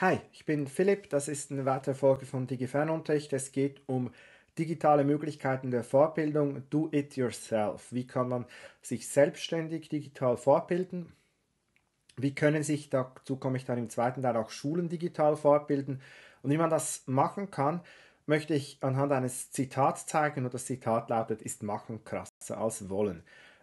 Hi, ich bin Philipp, das ist eine weitere Folge von DigiFernunterricht. Es geht um digitale Möglichkeiten der Vorbildung, do it yourself. Wie kann man sich selbstständig digital vorbilden? Wie können sich, dazu komme ich dann im zweiten Teil, auch Schulen digital vorbilden? Und wie man das machen kann, möchte ich anhand eines Zitats zeigen und das Zitat lautet, ist machen krasser als wollen.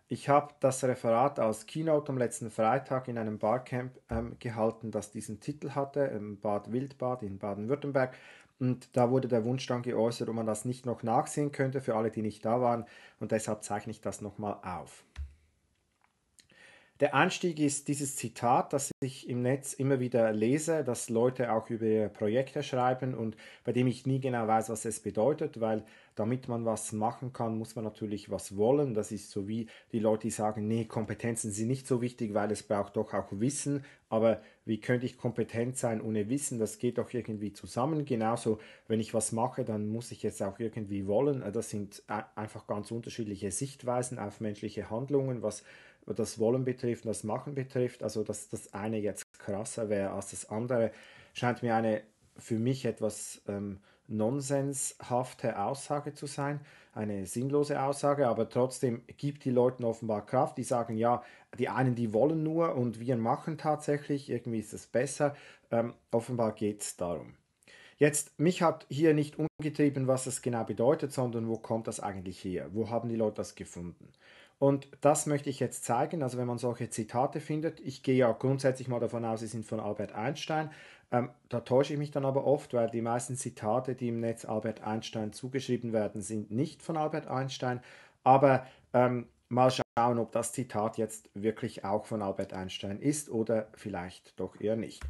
Ich habe das Referat aus Keynote am letzten Freitag in einem Barcamp ähm, gehalten, das diesen Titel hatte, im ähm, Bad Wildbad in Baden-Württemberg. Und da wurde der Wunsch dann geäußert, ob man das nicht noch nachsehen könnte für alle, die nicht da waren. Und deshalb zeichne ich das nochmal auf. Der Einstieg ist dieses Zitat, das ich im Netz immer wieder lese, dass Leute auch über Projekte schreiben und bei dem ich nie genau weiß, was es bedeutet, weil damit man was machen kann, muss man natürlich was wollen. Das ist so wie die Leute, die sagen, nee, Kompetenzen sind nicht so wichtig, weil es braucht doch auch Wissen. Aber wie könnte ich kompetent sein ohne Wissen? Das geht doch irgendwie zusammen. Genauso, wenn ich was mache, dann muss ich jetzt auch irgendwie wollen. Das sind einfach ganz unterschiedliche Sichtweisen auf menschliche Handlungen, was was das Wollen betrifft und das Machen betrifft, also dass das eine jetzt krasser wäre als das andere, scheint mir eine für mich etwas ähm, nonsenshafte Aussage zu sein, eine sinnlose Aussage, aber trotzdem gibt die Leuten offenbar Kraft, die sagen, ja, die einen, die wollen nur und wir machen tatsächlich, irgendwie ist es besser, ähm, offenbar geht es darum. Jetzt, mich hat hier nicht umgetrieben, was das genau bedeutet, sondern wo kommt das eigentlich her? Wo haben die Leute das gefunden? Und das möchte ich jetzt zeigen. Also wenn man solche Zitate findet, ich gehe ja grundsätzlich mal davon aus, sie sind von Albert Einstein. Ähm, da täusche ich mich dann aber oft, weil die meisten Zitate, die im Netz Albert Einstein zugeschrieben werden, sind nicht von Albert Einstein. Aber ähm, mal schauen, ob das Zitat jetzt wirklich auch von Albert Einstein ist oder vielleicht doch eher nicht.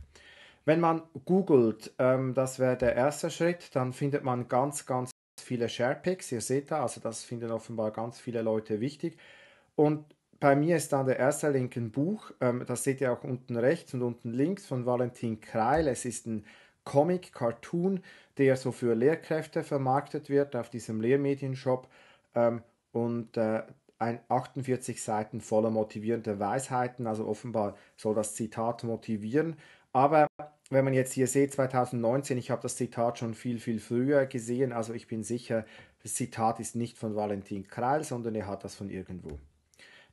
Wenn man googelt, ähm, das wäre der erste Schritt, dann findet man ganz, ganz viele Sharepicks, ihr seht da, also das finden offenbar ganz viele Leute wichtig. Und bei mir ist dann der erste Link ein Buch, ähm, das seht ihr auch unten rechts und unten links von Valentin Kreil. Es ist ein Comic, Cartoon, der so für Lehrkräfte vermarktet wird auf diesem Lehrmedienshop ähm, und äh, ein 48 Seiten voller motivierender Weisheiten, also offenbar soll das Zitat motivieren. Aber wenn man jetzt hier sieht, 2019, ich habe das Zitat schon viel, viel früher gesehen, also ich bin sicher, das Zitat ist nicht von Valentin Kreil, sondern er hat das von irgendwo.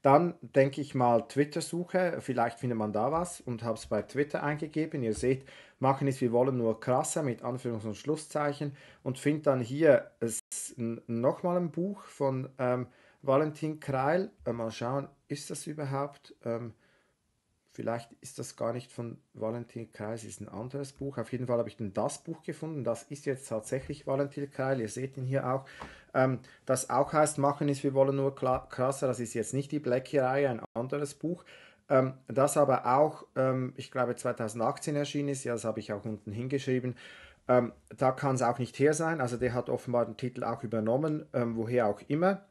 Dann denke ich mal Twitter-Suche, vielleicht findet man da was und habe es bei Twitter eingegeben. Ihr seht, machen es wir wollen nur krasser mit Anführungs- und Schlusszeichen und finde dann hier nochmal ein Buch von ähm, Valentin Kreil. Äh, mal schauen, ist das überhaupt? Ähm, vielleicht ist das gar nicht von Valentin Kreil, es ist ein anderes Buch. Auf jeden Fall habe ich dann das Buch gefunden, das ist jetzt tatsächlich Valentin Kreil, ihr seht ihn hier auch. Ähm, das auch heißt, machen ist, wir wollen nur krasser, das ist jetzt nicht die Blackie-Reihe, ein anderes Buch. Ähm, das aber auch, ähm, ich glaube 2018 erschienen ist, ja, das habe ich auch unten hingeschrieben. Ähm, da kann es auch nicht her sein, also der hat offenbar den Titel auch übernommen, ähm, woher auch immer.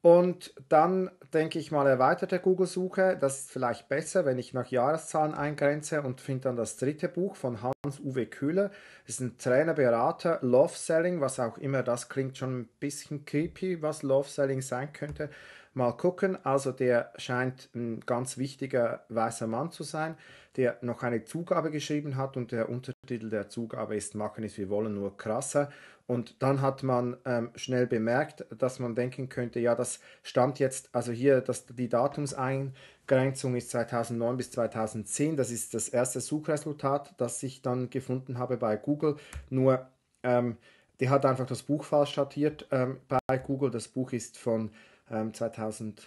Und dann denke ich mal erweiterte Google-Suche. Das ist vielleicht besser, wenn ich nach Jahreszahlen eingrenze und finde dann das dritte Buch von Hans-Uwe Kühler. Das ist ein Trainerberater, Love Selling, was auch immer. Das klingt schon ein bisschen creepy, was Love Selling sein könnte. Mal gucken. Also der scheint ein ganz wichtiger weißer Mann zu sein, der noch eine Zugabe geschrieben hat und der Untertitel der Zugabe ist Machen ist wir wollen nur krasser. Und dann hat man ähm, schnell bemerkt, dass man denken könnte, ja, das stammt jetzt, also hier, dass die Datumseingrenzung ist 2009 bis 2010. Das ist das erste Suchresultat, das ich dann gefunden habe bei Google. Nur, ähm, die hat einfach das Buch falsch datiert ähm, bei Google. Das Buch ist von ähm, 2017,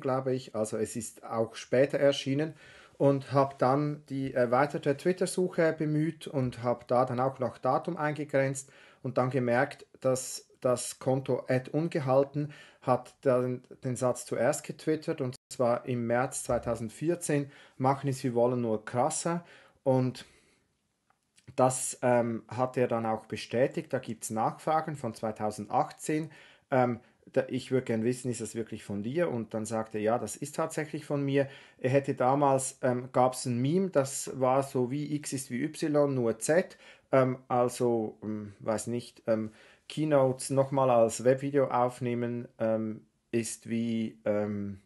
glaube ich. Also es ist auch später erschienen und habe dann die erweiterte Twitter-Suche bemüht und habe da dann auch noch Datum eingegrenzt und dann gemerkt, dass das Konto ad ungehalten hat den, den Satz zuerst getwittert und zwar im März 2014, machen es wir wollen nur krasser und das ähm, hat er dann auch bestätigt, da gibt es Nachfragen von 2018. Ähm, ich würde gern wissen, ist das wirklich von dir? Und dann sagte er, ja, das ist tatsächlich von mir. Er hätte damals, ähm, gab es ein Meme, das war so wie X ist wie Y, nur Z. Ähm, also, ähm, weiß nicht, ähm, Keynotes nochmal als Webvideo aufnehmen ähm, ist wie, ähm,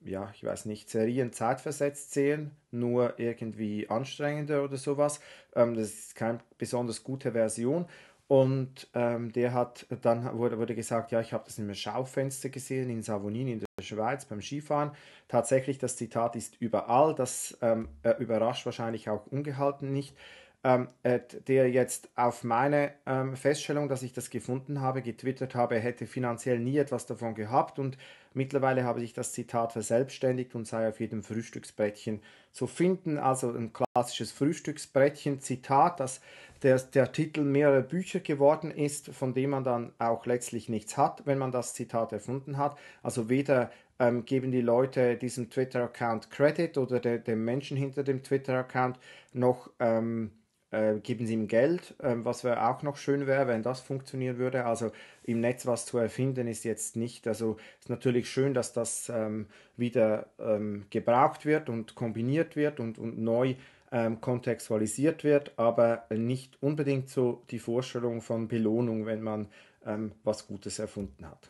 ja, ich weiß nicht, Serien zeitversetzt sehen, nur irgendwie anstrengender oder sowas. das ist keine besonders gute Version. Und ähm, der hat, dann wurde, wurde gesagt, ja, ich habe das im Schaufenster gesehen in Savonin in der Schweiz beim Skifahren. Tatsächlich, das Zitat ist überall, das ähm, äh, überrascht wahrscheinlich auch ungehalten nicht ähm, äh, der jetzt auf meine ähm, Feststellung, dass ich das gefunden habe, getwittert habe, hätte finanziell nie etwas davon gehabt und mittlerweile habe ich das Zitat verselbstständigt und sei auf jedem Frühstücksbrettchen zu finden. Also ein klassisches Frühstücksbrettchen-Zitat, das der, der Titel mehrerer Bücher geworden ist, von dem man dann auch letztlich nichts hat, wenn man das Zitat erfunden hat. Also weder ähm, geben die Leute diesem Twitter-Account Credit oder dem Menschen hinter dem Twitter-Account noch ähm, äh, geben sie ihm Geld, äh, was wär auch noch schön wäre, wenn das funktionieren würde. Also im Netz was zu erfinden ist jetzt nicht. Also ist natürlich schön, dass das ähm, wieder ähm, gebraucht wird und kombiniert wird und, und neu ähm, kontextualisiert wird, aber nicht unbedingt so die Vorstellung von Belohnung, wenn man ähm, was Gutes erfunden hat.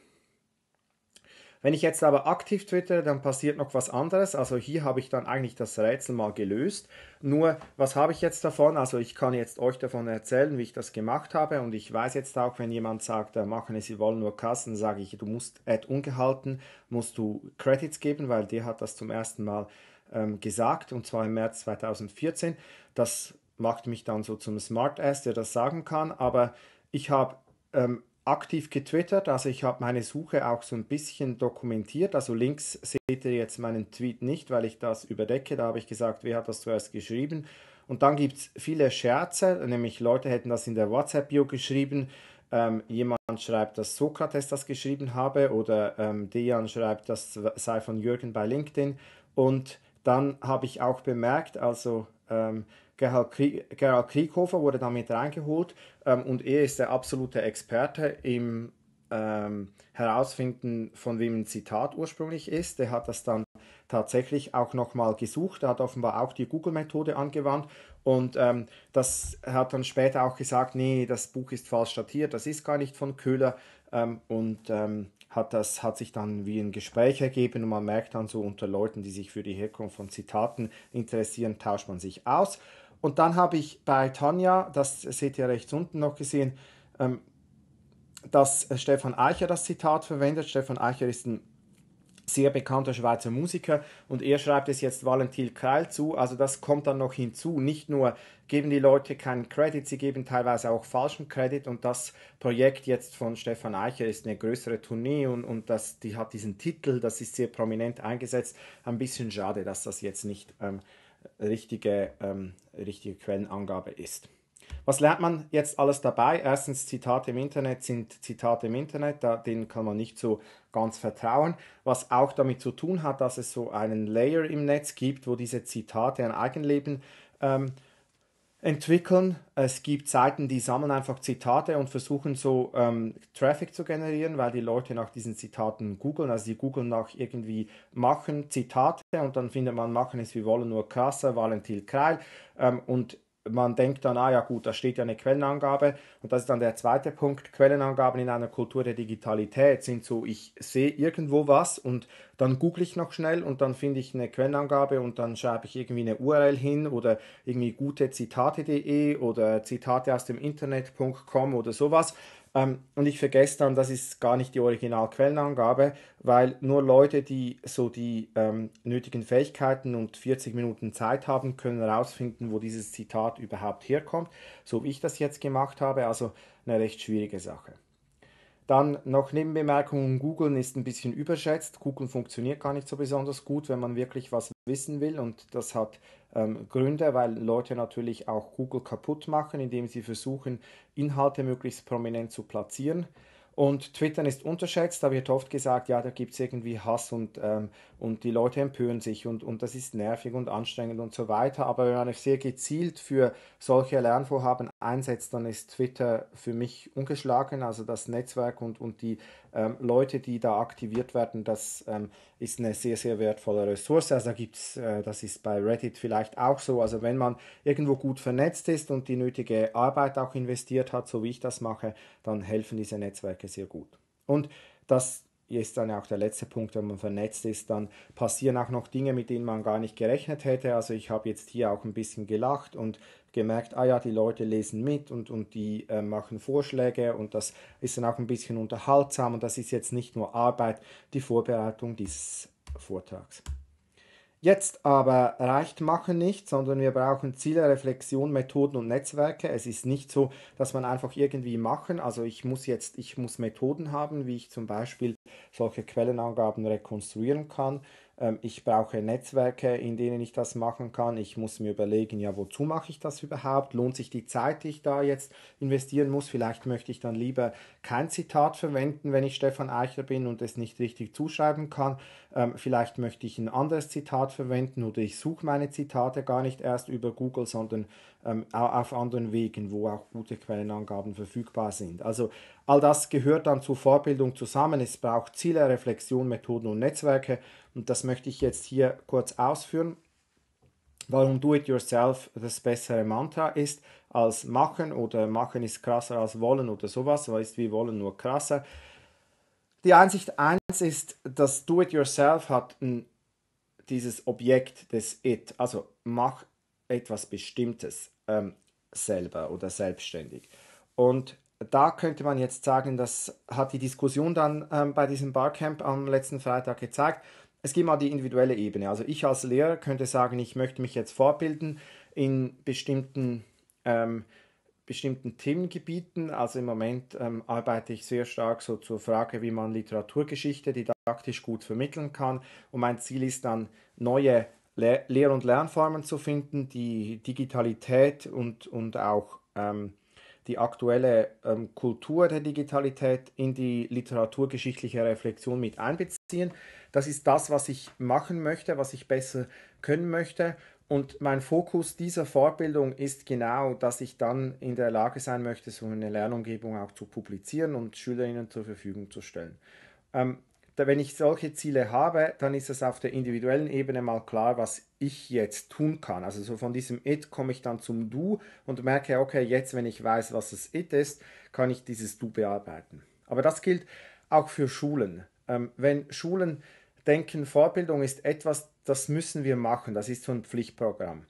Wenn ich jetzt aber aktiv twittere, dann passiert noch was anderes. Also hier habe ich dann eigentlich das Rätsel mal gelöst. Nur, was habe ich jetzt davon? Also ich kann jetzt euch davon erzählen, wie ich das gemacht habe. Und ich weiß jetzt auch, wenn jemand sagt, äh, machen es, sie wollen nur Kassen, sage ich, du musst Ad ungehalten, musst du Credits geben, weil der hat das zum ersten Mal ähm, gesagt, und zwar im März 2014. Das macht mich dann so zum Smart-Ass, der das sagen kann. Aber ich habe ähm, aktiv getwittert, also ich habe meine Suche auch so ein bisschen dokumentiert. Also links seht ihr jetzt meinen Tweet nicht, weil ich das überdecke. Da habe ich gesagt, wer hat das zuerst geschrieben. Und dann gibt es viele Scherze, nämlich Leute hätten das in der WhatsApp-Bio geschrieben. Ähm, jemand schreibt, dass Sokrates das geschrieben habe oder ähm, Dejan schreibt, das sei von Jürgen bei LinkedIn. Und dann habe ich auch bemerkt, also ähm, Gerhard, Krie Gerhard Krieghofer wurde damit reingeholt ähm, und er ist der absolute Experte im ähm, Herausfinden, von wem ein Zitat ursprünglich ist. Der hat das dann tatsächlich auch nochmal gesucht. Er hat offenbar auch die Google-Methode angewandt und ähm, das hat dann später auch gesagt, nee, das Buch ist falsch datiert, das ist gar nicht von Köhler ähm, und ähm, hat, das, hat sich dann wie ein Gespräch ergeben und man merkt dann so unter Leuten, die sich für die Herkunft von Zitaten interessieren, tauscht man sich aus. Und dann habe ich bei Tanja, das seht ihr rechts unten noch gesehen, ähm, dass äh, Stefan Eicher das Zitat verwendet. Stefan Eicher ist ein sehr bekannter Schweizer Musiker und er schreibt es jetzt Valentin Kreil zu. Also das kommt dann noch hinzu. Nicht nur geben die Leute keinen Credit, sie geben teilweise auch falschen Credit und das Projekt jetzt von Stefan Eicher ist eine größere Tournee und, und das, die hat diesen Titel, das ist sehr prominent eingesetzt. Ein bisschen schade, dass das jetzt nicht ähm, richtige ähm, richtige Quellenangabe ist. Was lernt man jetzt alles dabei? Erstens, Zitate im Internet sind Zitate im Internet, da, denen kann man nicht so ganz vertrauen. Was auch damit zu tun hat, dass es so einen Layer im Netz gibt, wo diese Zitate ein Eigenleben ähm, entwickeln. Es gibt Seiten, die sammeln einfach Zitate und versuchen so ähm, Traffic zu generieren, weil die Leute nach diesen Zitaten googeln. Also die googeln nach irgendwie Machen Zitate und dann findet man Machen es wie wollen nur krasser, Valentin Kreil. Ähm, und man denkt dann, ah ja gut, da steht ja eine Quellenangabe. Und das ist dann der zweite Punkt. Quellenangaben in einer Kultur der Digitalität sind so, ich sehe irgendwo was und dann google ich noch schnell und dann finde ich eine Quellenangabe und dann schreibe ich irgendwie eine URL hin oder irgendwie gutezitate.de oder zitate aus dem Internet.com oder sowas. Ähm, und ich vergesse dann, das ist gar nicht die Originalquellenangabe, weil nur Leute, die so die ähm, nötigen Fähigkeiten und 40 Minuten Zeit haben, können herausfinden, wo dieses Zitat überhaupt herkommt, so wie ich das jetzt gemacht habe. Also eine recht schwierige Sache. Dann noch Nebenbemerkungen, Googeln ist ein bisschen überschätzt. Googeln funktioniert gar nicht so besonders gut, wenn man wirklich was wissen will. Und das hat ähm, Gründe, weil Leute natürlich auch Google kaputt machen, indem sie versuchen, Inhalte möglichst prominent zu platzieren. Und Twitter ist unterschätzt, da wird oft gesagt, ja, da gibt es irgendwie Hass und, ähm, und die Leute empören sich und, und das ist nervig und anstrengend und so weiter. Aber wenn man sehr gezielt für solche Lernvorhaben einsetzt, dann ist Twitter für mich ungeschlagen. Also das Netzwerk und, und die ähm, Leute, die da aktiviert werden, das ähm, ist eine sehr, sehr wertvolle Ressource. Also da gibt's, äh, das ist bei Reddit vielleicht auch so. Also wenn man irgendwo gut vernetzt ist und die nötige Arbeit auch investiert hat, so wie ich das mache, dann helfen diese Netzwerke sehr gut. Und das ist dann ja auch der letzte Punkt, wenn man vernetzt ist, dann passieren auch noch Dinge, mit denen man gar nicht gerechnet hätte. Also ich habe jetzt hier auch ein bisschen gelacht und gemerkt, ah ja, die Leute lesen mit und, und die äh, machen Vorschläge und das ist dann auch ein bisschen unterhaltsam und das ist jetzt nicht nur Arbeit, die Vorbereitung dieses Vortrags. Jetzt aber reicht Machen nicht, sondern wir brauchen Ziele, Reflexion, Methoden und Netzwerke. Es ist nicht so, dass man einfach irgendwie machen. Also ich muss jetzt, ich muss Methoden haben, wie ich zum Beispiel solche Quellenangaben rekonstruieren kann. Ähm, ich brauche Netzwerke, in denen ich das machen kann. Ich muss mir überlegen, ja, wozu mache ich das überhaupt? Lohnt sich die Zeit, die ich da jetzt investieren muss? Vielleicht möchte ich dann lieber kein Zitat verwenden, wenn ich Stefan Eichler bin und es nicht richtig zuschreiben kann. Ähm, vielleicht möchte ich ein anderes Zitat verwenden oder ich suche meine Zitate gar nicht erst über Google, sondern ähm, auf anderen Wegen, wo auch gute Quellenangaben verfügbar sind. Also all das gehört dann zur Vorbildung zusammen. Es braucht Ziele, Reflexion, Methoden und Netzwerke. Und das möchte ich jetzt hier kurz ausführen, warum Do-it-yourself das bessere Mantra ist als machen oder machen ist krasser als wollen oder sowas, weil ist wie wollen nur krasser. Die Einsicht 1 ist, dass Do-it-yourself hat ein dieses Objekt des It, also mach etwas Bestimmtes ähm, selber oder selbstständig. Und da könnte man jetzt sagen, das hat die Diskussion dann ähm, bei diesem Barcamp am letzten Freitag gezeigt. Es geht mal die individuelle Ebene. Also ich als Lehrer könnte sagen, ich möchte mich jetzt vorbilden in bestimmten, ähm, bestimmten Themengebieten. Also im Moment ähm, arbeite ich sehr stark so zur Frage, wie man Literaturgeschichte didaktisch gut vermitteln kann. Und mein Ziel ist dann, neue Lehr- und Lernformen zu finden, die Digitalität und, und auch ähm, die aktuelle ähm, Kultur der Digitalität in die literaturgeschichtliche Reflexion mit einbeziehen. Das ist das, was ich machen möchte, was ich besser können möchte. Und mein Fokus dieser Vorbildung ist genau, dass ich dann in der Lage sein möchte, so eine Lernumgebung auch zu publizieren und Schülerinnen zur Verfügung zu stellen. Ähm, wenn ich solche Ziele habe, dann ist es auf der individuellen Ebene mal klar, was ich jetzt tun kann. Also so von diesem It komme ich dann zum Du und merke, okay, jetzt, wenn ich weiß, was das It ist, kann ich dieses Du bearbeiten. Aber das gilt auch für Schulen. Ähm, wenn Schulen denken, Vorbildung ist etwas, das müssen wir machen, das ist so ein Pflichtprogramm,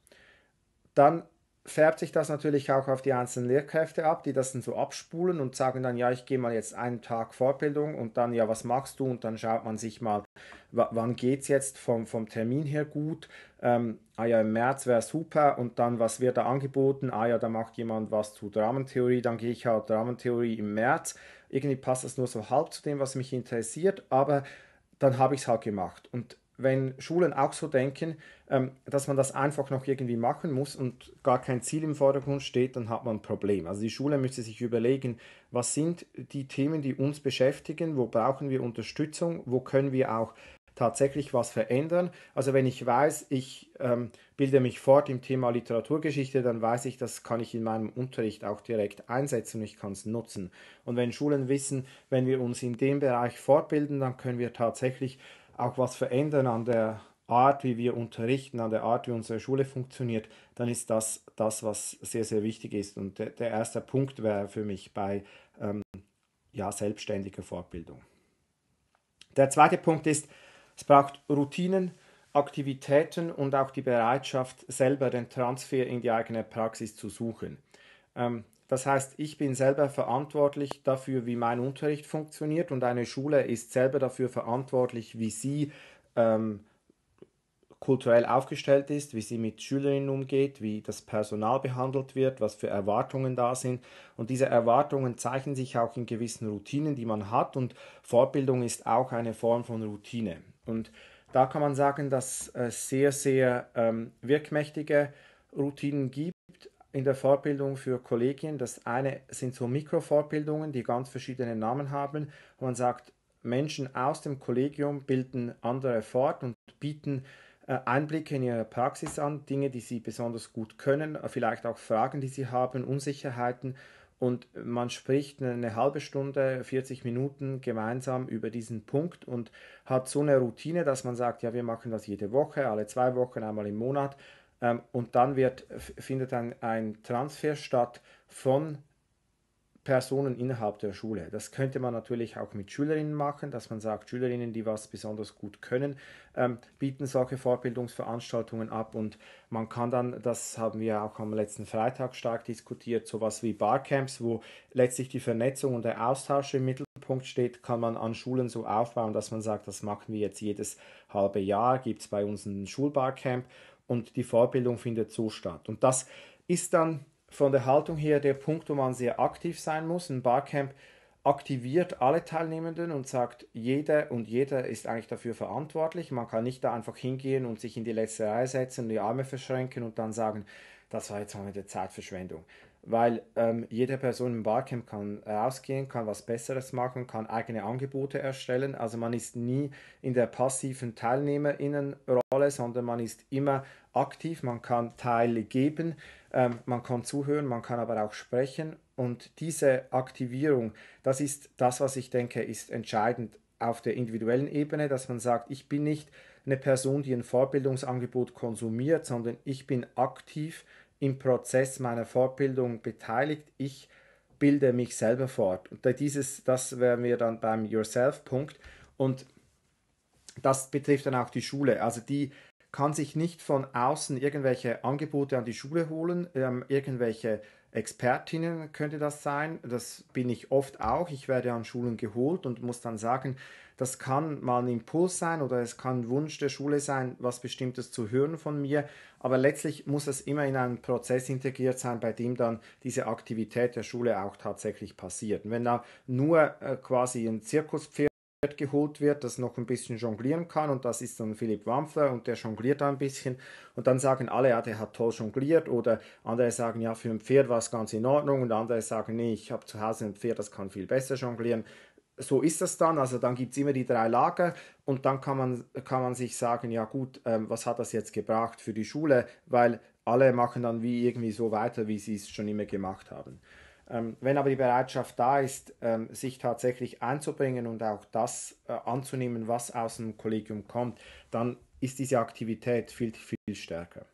dann färbt sich das natürlich auch auf die einzelnen Lehrkräfte ab, die das dann so abspulen und sagen dann, ja, ich gehe mal jetzt einen Tag Fortbildung und dann, ja, was machst du? Und dann schaut man sich mal, wann geht es jetzt vom, vom Termin her gut? Ähm, ah ja, im März wäre super und dann, was wird da angeboten? Ah ja, da macht jemand was zu Dramentheorie, dann gehe ich halt Dramentheorie im März. Irgendwie passt das nur so halb zu dem, was mich interessiert, aber dann habe ich es halt gemacht. Und wenn Schulen auch so denken, ähm, dass man das einfach noch irgendwie machen muss und gar kein Ziel im Vordergrund steht, dann hat man ein Problem. Also die Schule müsste sich überlegen, was sind die Themen, die uns beschäftigen, wo brauchen wir Unterstützung, wo können wir auch tatsächlich was verändern. Also wenn ich weiß, ich ähm, bilde mich fort im Thema Literaturgeschichte, dann weiß ich, das kann ich in meinem Unterricht auch direkt einsetzen und ich kann es nutzen. Und wenn Schulen wissen, wenn wir uns in dem Bereich fortbilden, dann können wir tatsächlich auch was verändern an der Art, wie wir unterrichten, an der Art, wie unsere Schule funktioniert, dann ist das das, was sehr, sehr wichtig ist. Und der, der erste Punkt wäre für mich bei ähm, ja, selbstständiger Fortbildung. Der zweite Punkt ist, es braucht Routinen, Aktivitäten und auch die Bereitschaft, selber den Transfer in die eigene Praxis zu suchen. Ähm, das heißt, ich bin selber verantwortlich dafür, wie mein Unterricht funktioniert und eine Schule ist selber dafür verantwortlich, wie sie ähm, kulturell aufgestellt ist, wie sie mit Schülerinnen umgeht, wie das Personal behandelt wird, was für Erwartungen da sind. Und diese Erwartungen zeichnen sich auch in gewissen Routinen, die man hat. Und Fortbildung ist auch eine Form von Routine. Und da kann man sagen, dass es sehr, sehr ähm, wirkmächtige Routinen gibt in der Fortbildung für Kollegien. Das eine sind so Mikrofortbildungen, die ganz verschiedene Namen haben. Man sagt, Menschen aus dem Kollegium bilden andere fort und bieten äh, Einblicke in ihre Praxis an, Dinge, die sie besonders gut können, äh, vielleicht auch Fragen, die sie haben, Unsicherheiten. Und man spricht eine halbe Stunde, 40 Minuten gemeinsam über diesen Punkt und hat so eine Routine, dass man sagt, ja, wir machen das jede Woche, alle zwei Wochen, einmal im Monat. Ähm, und dann wird, findet ein, ein Transfer statt von Personen innerhalb der Schule. Das könnte man natürlich auch mit Schülerinnen machen, dass man sagt, Schülerinnen, die was besonders gut können, ähm, bieten solche Fortbildungsveranstaltungen ab und man kann dann, das haben wir auch am letzten Freitag stark diskutiert, sowas wie Barcamps, wo letztlich die Vernetzung und der Austausch im Mittelpunkt steht, kann man an Schulen so aufbauen, dass man sagt, das machen wir jetzt jedes halbe Jahr, gibt es bei uns ein Schulbarcamp und die Vorbildung findet so statt. Und das ist dann von der Haltung her der Punkt, wo man sehr aktiv sein muss. Ein Barcamp aktiviert alle Teilnehmenden und sagt, jeder und jeder ist eigentlich dafür verantwortlich. Man kann nicht da einfach hingehen und sich in die letzte Reihe setzen, die Arme verschränken und dann sagen, das war jetzt mal eine Zeitverschwendung. Weil ähm, jede Person im Barcamp kann rausgehen, kann was Besseres machen, kann eigene Angebote erstellen. Also man ist nie in der passiven Teilnehmerinnenrolle. Rolle, sondern man ist immer aktiv, man kann Teile geben, ähm, man kann zuhören, man kann aber auch sprechen. Und diese Aktivierung, das ist das, was ich denke, ist entscheidend auf der individuellen Ebene, dass man sagt, ich bin nicht eine Person, die ein Vorbildungsangebot konsumiert, sondern ich bin aktiv im Prozess meiner Fortbildung beteiligt. Ich bilde mich selber fort. Und dieses, das wären wir dann beim Yourself-Punkt. Und das betrifft dann auch die Schule. Also die kann sich nicht von außen irgendwelche Angebote an die Schule holen, ähm, irgendwelche Expertinnen könnte das sein. Das bin ich oft auch. Ich werde an Schulen geholt und muss dann sagen, das kann mal ein Impuls sein oder es kann ein Wunsch der Schule sein, was Bestimmtes zu hören von mir. Aber letztlich muss es immer in einen Prozess integriert sein, bei dem dann diese Aktivität der Schule auch tatsächlich passiert. Und wenn da nur äh, quasi ein Zirkuspferd Fett geholt wird, das noch ein bisschen jonglieren kann und das ist dann Philipp Wampfler und der jongliert da ein bisschen und dann sagen alle, ja, der hat toll jongliert oder andere sagen, ja, für ein Pferd war es ganz in Ordnung und andere sagen, nee, ich habe zu Hause ein Pferd, das kann viel besser jonglieren. So ist das dann, also dann gibt es immer die drei Lager und dann kann man, kann man sich sagen, ja gut, ähm, was hat das jetzt gebracht für die Schule, weil alle machen dann wie irgendwie so weiter, wie sie es schon immer gemacht haben. Ähm, wenn aber die Bereitschaft da ist, ähm, sich tatsächlich einzubringen und auch das äh, anzunehmen, was aus dem Kollegium kommt, dann ist diese Aktivität viel, viel stärker.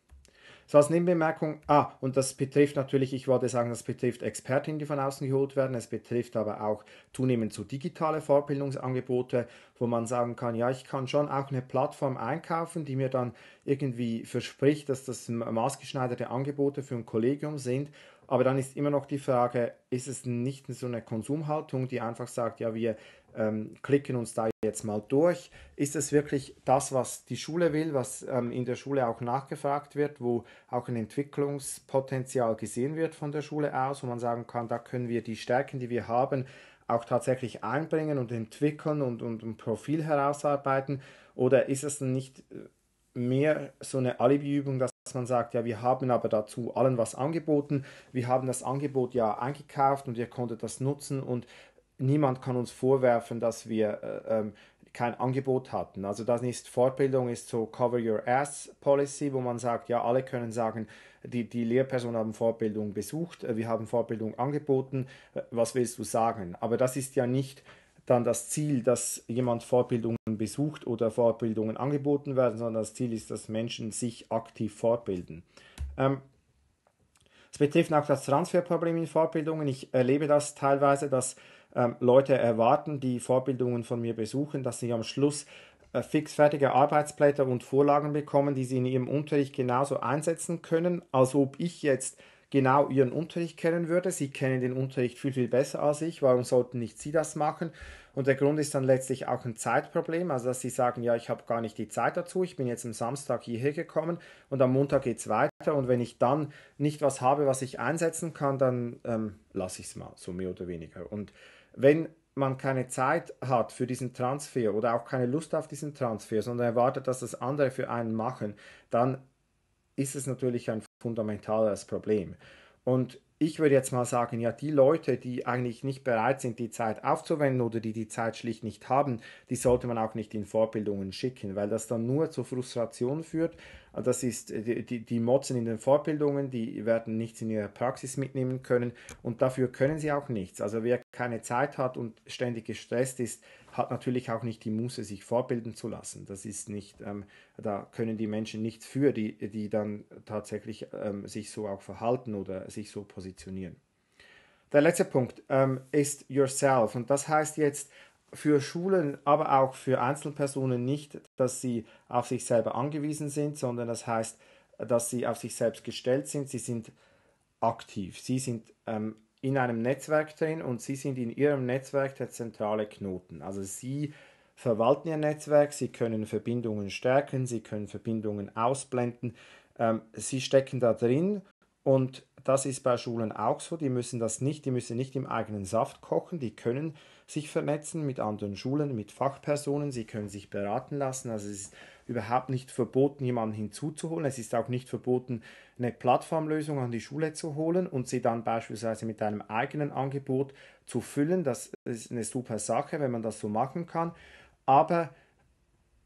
So als Nebenbemerkung, ah, und das betrifft natürlich, ich wollte sagen, das betrifft Expertinnen, die von außen geholt werden, es betrifft aber auch zunehmend so digitale Fortbildungsangebote, wo man sagen kann, ja, ich kann schon auch eine Plattform einkaufen, die mir dann irgendwie verspricht, dass das maßgeschneiderte Angebote für ein Kollegium sind aber dann ist immer noch die Frage, ist es nicht so eine Konsumhaltung, die einfach sagt, ja, wir ähm, klicken uns da jetzt mal durch? Ist es wirklich das, was die Schule will, was ähm, in der Schule auch nachgefragt wird, wo auch ein Entwicklungspotenzial gesehen wird von der Schule aus, wo man sagen kann, da können wir die Stärken, die wir haben, auch tatsächlich einbringen und entwickeln und, und ein Profil herausarbeiten? Oder ist es nicht äh, mehr so eine Alibi-Übung, dass dass man sagt, ja, wir haben aber dazu allen was angeboten, wir haben das Angebot ja eingekauft und ihr konntet das nutzen und niemand kann uns vorwerfen, dass wir äh, ähm, kein Angebot hatten. Also das ist Fortbildung, ist so Cover Your Ass Policy, wo man sagt, ja, alle können sagen, die, die Lehrpersonen haben Fortbildung besucht, äh, wir haben Fortbildung angeboten, äh, was willst du sagen? Aber das ist ja nicht dann das Ziel, dass jemand Fortbildungen besucht oder Fortbildungen angeboten werden, sondern das Ziel ist, dass Menschen sich aktiv fortbilden. Ähm, es betrifft auch das Transferproblem in Fortbildungen. Ich erlebe das teilweise, dass ähm, Leute erwarten, die Fortbildungen von mir besuchen, dass sie am Schluss äh, fixfertige Arbeitsblätter und Vorlagen bekommen, die sie in ihrem Unterricht genauso einsetzen können, als ob ich jetzt genau ihren Unterricht kennen würde. Sie kennen den Unterricht viel, viel besser als ich. Warum sollten nicht Sie das machen? Und der Grund ist dann letztlich auch ein Zeitproblem, also dass Sie sagen, ja, ich habe gar nicht die Zeit dazu, ich bin jetzt am Samstag hierher gekommen und am Montag geht es weiter. Und wenn ich dann nicht was habe, was ich einsetzen kann, dann ähm, lasse ich es mal, so mehr oder weniger. Und wenn man keine Zeit hat für diesen Transfer oder auch keine Lust auf diesen Transfer, sondern erwartet, dass das andere für einen machen, dann ist es natürlich ein fundamentales Problem. Und ich würde jetzt mal sagen, ja, die Leute, die eigentlich nicht bereit sind, die Zeit aufzuwenden oder die die Zeit schlicht nicht haben, die sollte man auch nicht in Vorbildungen schicken, weil das dann nur zu Frustration führt also das ist, äh, die, die Mods sind in den Vorbildungen, die werden nichts in ihrer Praxis mitnehmen können und dafür können sie auch nichts. Also wer keine Zeit hat und ständig gestresst ist, hat natürlich auch nicht die Muße, sich vorbilden zu lassen. Das ist nicht, ähm, da können die Menschen nichts für, die, die dann tatsächlich ähm, sich so auch verhalten oder sich so positionieren. Der letzte Punkt ähm, ist yourself und das heißt jetzt für Schulen, aber auch für Einzelpersonen nicht, dass sie auf sich selber angewiesen sind, sondern das heißt, dass sie auf sich selbst gestellt sind. Sie sind aktiv. Sie sind ähm, in einem Netzwerk drin und sie sind in ihrem Netzwerk der zentrale Knoten. Also sie verwalten ihr Netzwerk, sie können Verbindungen stärken, sie können Verbindungen ausblenden. Ähm, sie stecken da drin und das ist bei Schulen auch so. Die müssen das nicht, die müssen nicht im eigenen Saft kochen, die können sich vernetzen mit anderen Schulen, mit Fachpersonen. Sie können sich beraten lassen. Also es ist überhaupt nicht verboten, jemanden hinzuzuholen. Es ist auch nicht verboten, eine Plattformlösung an die Schule zu holen und sie dann beispielsweise mit einem eigenen Angebot zu füllen. Das ist eine super Sache, wenn man das so machen kann. Aber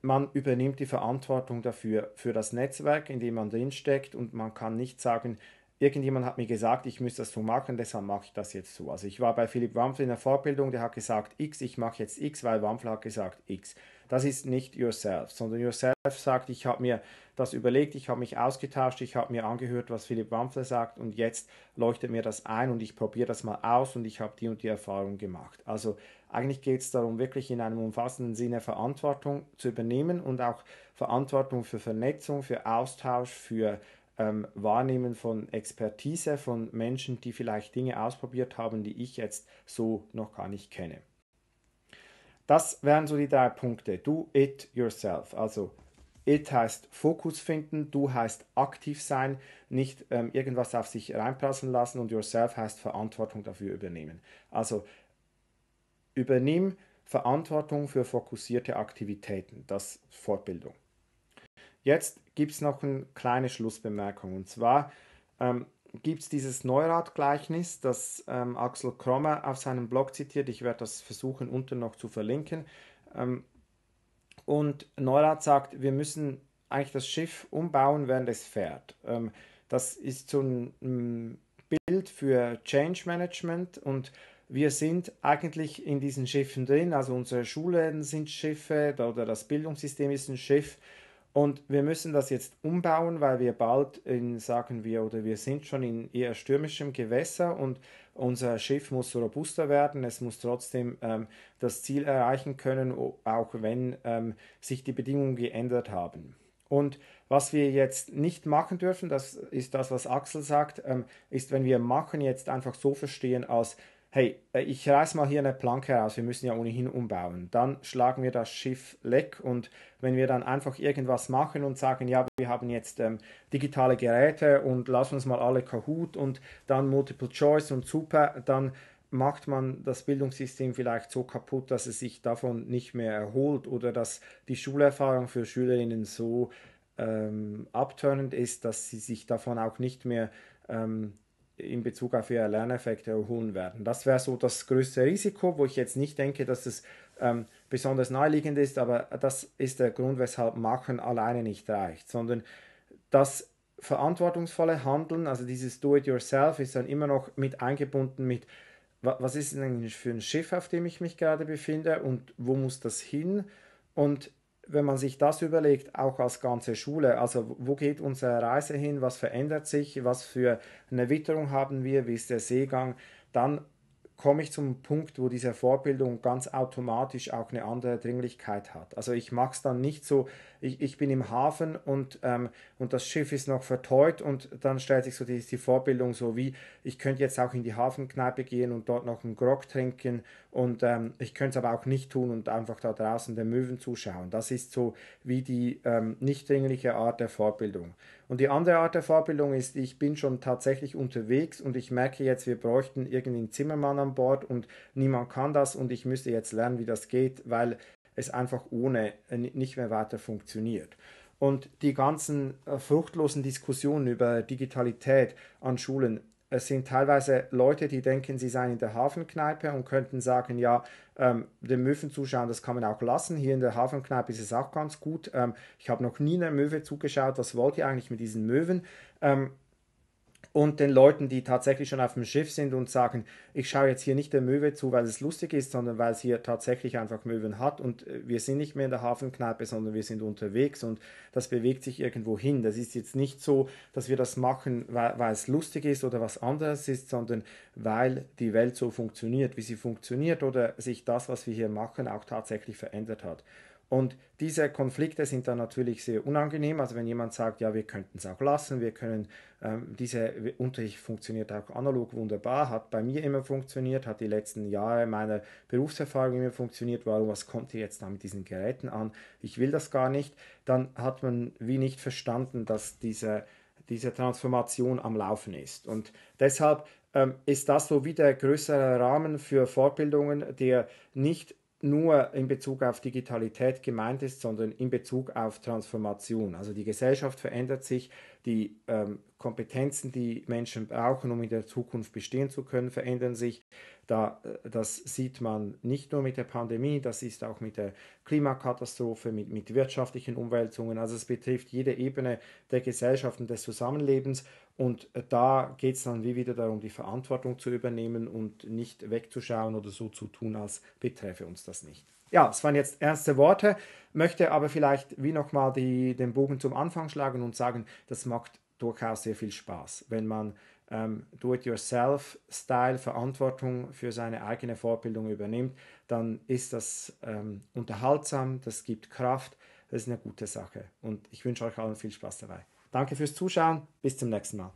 man übernimmt die Verantwortung dafür, für das Netzwerk, in dem man drinsteckt und man kann nicht sagen, irgendjemand hat mir gesagt, ich müsste das so machen, deshalb mache ich das jetzt so. Also ich war bei Philipp Wampfel in der Vorbildung, der hat gesagt X, ich mache jetzt X, weil Wampfel hat gesagt X. Das ist nicht yourself, sondern yourself sagt, ich habe mir das überlegt, ich habe mich ausgetauscht, ich habe mir angehört, was Philipp Wampfler sagt und jetzt leuchtet mir das ein und ich probiere das mal aus und ich habe die und die Erfahrung gemacht. Also eigentlich geht es darum, wirklich in einem umfassenden Sinne Verantwortung zu übernehmen und auch Verantwortung für Vernetzung, für Austausch, für ähm, Wahrnehmen von Expertise von Menschen, die vielleicht Dinge ausprobiert haben, die ich jetzt so noch gar nicht kenne. Das wären so die drei Punkte. Do it yourself. Also It heißt Fokus finden, du heißt aktiv sein, nicht ähm, irgendwas auf sich reinprasseln lassen und yourself heißt Verantwortung dafür übernehmen. Also übernimm Verantwortung für fokussierte Aktivitäten, das ist Fortbildung. Jetzt gibt es noch eine kleine Schlussbemerkung. Und zwar ähm, gibt es dieses neurath gleichnis das ähm, Axel Krommer auf seinem Blog zitiert. Ich werde das versuchen, unten noch zu verlinken. Ähm, und Neurath sagt, wir müssen eigentlich das Schiff umbauen, während es fährt. Ähm, das ist so ein Bild für Change Management und wir sind eigentlich in diesen Schiffen drin. Also unsere Schulen sind Schiffe oder das Bildungssystem ist ein Schiff und wir müssen das jetzt umbauen, weil wir bald in, sagen wir, oder wir sind schon in eher stürmischem Gewässer und unser Schiff muss robuster werden. Es muss trotzdem ähm, das Ziel erreichen können, auch wenn ähm, sich die Bedingungen geändert haben. Und was wir jetzt nicht machen dürfen, das ist das, was Axel sagt, ähm, ist, wenn wir machen, jetzt einfach so verstehen, als hey, äh, ich reiß mal hier eine Planke raus, wir müssen ja ohnehin umbauen. Dann schlagen wir das Schiff leck und wenn wir dann einfach irgendwas machen und sagen, ja, wir haben jetzt ähm, digitale Geräte und lass uns mal alle Kahoot und dann Multiple Choice und super, dann macht man das Bildungssystem vielleicht so kaputt, dass es sich davon nicht mehr erholt oder dass die Schulerfahrung für Schülerinnen so ähm, abtörnend ist, dass sie sich davon auch nicht mehr ähm, in Bezug auf ihre Lerneffekte erholen werden. Das wäre so das größte Risiko, wo ich jetzt nicht denke, dass es ähm, besonders naheliegend ist, aber das ist der Grund, weshalb Machen alleine nicht reicht, sondern das verantwortungsvolle Handeln, also dieses Do-it-yourself, ist dann immer noch mit eingebunden mit, was ist denn für ein Schiff, auf dem ich mich gerade befinde und wo muss das hin? Und wenn man sich das überlegt, auch als ganze Schule, also wo geht unsere Reise hin, was verändert sich, was für eine Witterung haben wir, wie ist der Seegang, dann komme ich zum Punkt, wo diese Vorbildung ganz automatisch auch eine andere Dringlichkeit hat. Also ich mag es dann nicht so, ich, ich bin im Hafen und, ähm, und das Schiff ist noch verteut und dann stellt sich so die, die Vorbildung so wie, ich könnte jetzt auch in die Hafenkneipe gehen und dort noch einen Grog trinken und ähm, ich könnte es aber auch nicht tun und einfach da draußen den Möwen zuschauen. Das ist so wie die ähm, nicht dringliche Art der Vorbildung. Und die andere Art der Vorbildung ist, ich bin schon tatsächlich unterwegs und ich merke jetzt, wir bräuchten irgendeinen Zimmermann an Bord und niemand kann das und ich müsste jetzt lernen, wie das geht, weil es einfach ohne äh, nicht mehr weiter funktioniert. Und die ganzen äh, fruchtlosen Diskussionen über Digitalität an Schulen, es sind teilweise Leute, die denken, sie seien in der Hafenkneipe und könnten sagen, ja, ähm, den Möwen zuschauen, das kann man auch lassen. Hier in der Hafenkneipe ist es auch ganz gut. Ähm, ich habe noch nie einer Möwe zugeschaut. Was wollt ihr eigentlich mit diesen Möwen? Ähm, und den Leuten, die tatsächlich schon auf dem Schiff sind und sagen, ich schaue jetzt hier nicht der Möwe zu, weil es lustig ist, sondern weil es hier tatsächlich einfach Möwen hat und äh, wir sind nicht mehr in der Hafenkneipe, sondern wir sind unterwegs und das bewegt sich irgendwo hin. Das ist jetzt nicht so, dass wir das machen, weil, weil es lustig ist oder was anderes ist, sondern weil die Welt so funktioniert, wie sie funktioniert oder sich das, was wir hier machen, auch tatsächlich verändert hat. Und diese Konflikte sind dann natürlich sehr unangenehm. Also wenn jemand sagt, ja, wir könnten es auch lassen, wir können, ähm, dieser Unterricht funktioniert auch analog wunderbar, hat bei mir immer funktioniert, hat die letzten Jahre meiner Berufserfahrung immer funktioniert, warum, was kommt ihr jetzt da mit diesen Geräten an, ich will das gar nicht, dann hat man wie nicht verstanden, dass diese, diese Transformation am Laufen ist. Und deshalb ähm, ist das so wie der größere Rahmen für Fortbildungen, der nicht nur in Bezug auf Digitalität gemeint ist, sondern in Bezug auf Transformation. Also die Gesellschaft verändert sich, die ähm, Kompetenzen, die Menschen brauchen, um in der Zukunft bestehen zu können, verändern sich. Da, äh, das sieht man nicht nur mit der Pandemie, das ist auch mit der Klimakatastrophe, mit, mit wirtschaftlichen Umwälzungen. Also es betrifft jede Ebene der Gesellschaft und des Zusammenlebens. Und äh, da geht es dann wie wieder darum, die Verantwortung zu übernehmen und nicht wegzuschauen oder so zu tun, als betreffe uns das nicht. Ja, es waren jetzt ernste Worte, möchte aber vielleicht wie nochmal den Bogen zum Anfang schlagen und sagen, das macht durchaus sehr viel Spaß, wenn man ähm, Do-it-yourself-Style Verantwortung für seine eigene Vorbildung übernimmt, dann ist das ähm, unterhaltsam, das gibt Kraft, das ist eine gute Sache und ich wünsche euch allen viel Spaß dabei. Danke fürs Zuschauen, bis zum nächsten Mal.